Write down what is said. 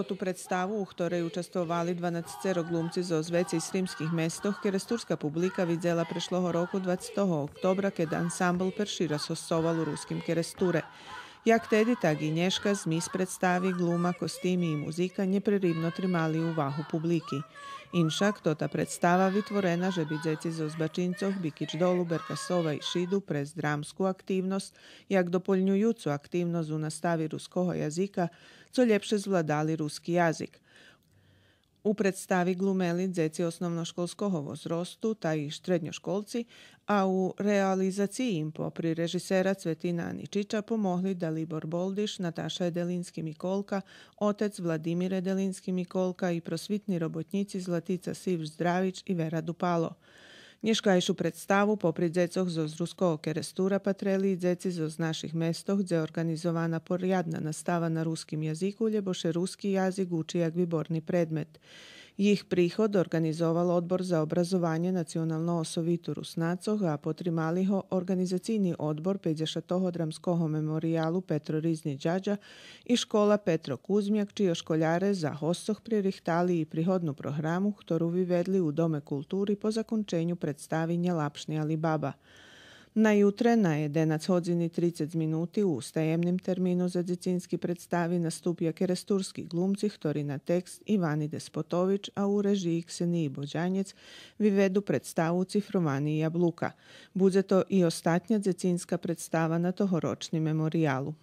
Tú predstavu, u ktorej učestvovali 12 roglumci zo zveci srímskych mestoch, ktoré turska publika videla prešloho roku 20. oktobra, keď ansambl perši rasosoval u ruskim kerestúre. Jak ta Ginješka Zmis predstavi gluma, kostimi i muzika nepreribno trimali u vahu publiki. Inšak to ta predstava vitvorena dzeci za uzbačincov, Bikić dolu, Berkasova i Šidu prez dramsku aktivnost, jak dopoljnjujucu aktivnost u nastavi ruskoho jazika, co ljepše zvladali ruski jazik. U predstavi glumeli dzeci osnovnoškolskog vozrostu, taj i štrednjoškolci, a u realizaciji im popri režisera Cvetina Aničića pomohli Dalibor Boldiš, Nataša Edelinski-Mikolka, otec Vladimir Edelinski-Mikolka i prosvitni robotnici Zlatica Siv zdravić i Vera Dupalo. Nješkajšu predstavu popri djecov zo Rusko restura patreli i djeci naših mestoh, gdje je organizovana porjadna nastava na ruskim jaziku, ljeboše ruski jazik uči jak viborni predmet. Jih prihod organizoval odbor za obrazovanje nacionalno osovitu Rusnacoh, a potrimali ho organizacijni odbor 50. Tohodramskoho memorialu Petro Rizni Đađa i škola Petro Kuzmjak, čio školjare za hostoh pririhtali i prihodnu programu, ktoru vi vedli u Dome kulturi po zakončenju predstavinja Lapšnja Alibaba. Na najedenac hodzini 30 minuti u ustajemnim terminu za dzicinski predstavi nastupio Keresturski glumci Htorina na tekst Ivani Despotović, a u režiji Kseniji Bođanjec vivedu predstavu Cifrovani Jabluka. Budze to i ostatnja dzicinska predstava na tohoročni memorijalu.